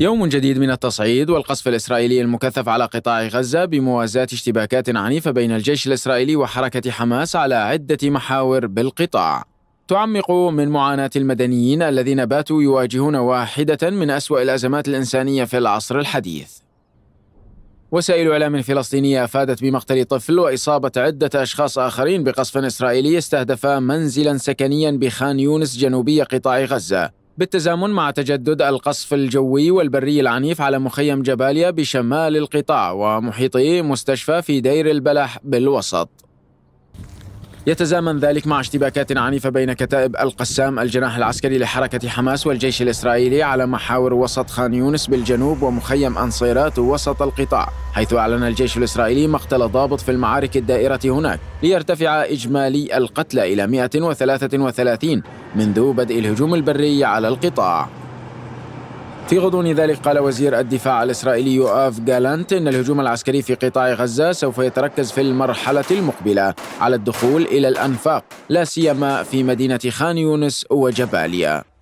يوم جديد من التصعيد والقصف الإسرائيلي المكثف على قطاع غزة بموازاة اشتباكات عنيفة بين الجيش الإسرائيلي وحركة حماس على عدة محاور بالقطاع تعمق من معاناة المدنيين الذين باتوا يواجهون واحدة من أسوأ الأزمات الإنسانية في العصر الحديث وسائل إعلام فلسطينية أفادت بمقتل طفل وإصابة عدة أشخاص آخرين بقصف إسرائيلي استهدف منزلا سكنيا بخان يونس جنوبي قطاع غزة بالتزامن مع تجدد القصف الجوي والبري العنيف على مخيم جباليا بشمال القطاع ومحيطي مستشفى في دير البلح بالوسط يتزامن ذلك مع اشتباكات عنيفة بين كتائب القسام الجناح العسكري لحركة حماس والجيش الإسرائيلي على محاور وسط خان يونس بالجنوب ومخيم أنصيرات وسط القطاع حيث أعلن الجيش الإسرائيلي مقتل ضابط في المعارك الدائرة هناك ليرتفع إجمالي القتلى إلى 133 منذ بدء الهجوم البري على القطاع في غضون ذلك قال وزير الدفاع الإسرائيلي آف جالانت إن الهجوم العسكري في قطاع غزة سوف يتركز في المرحلة المقبلة على الدخول إلى الأنفاق لا سيما في مدينة خان يونس وجباليا